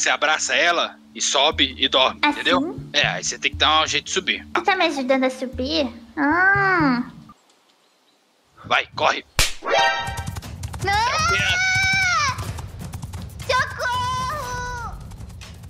você abraça ela e sobe e dorme, assim? entendeu? É, aí você tem que dar um jeito de subir. Você tá me ajudando a subir? Ah. Vai, corre!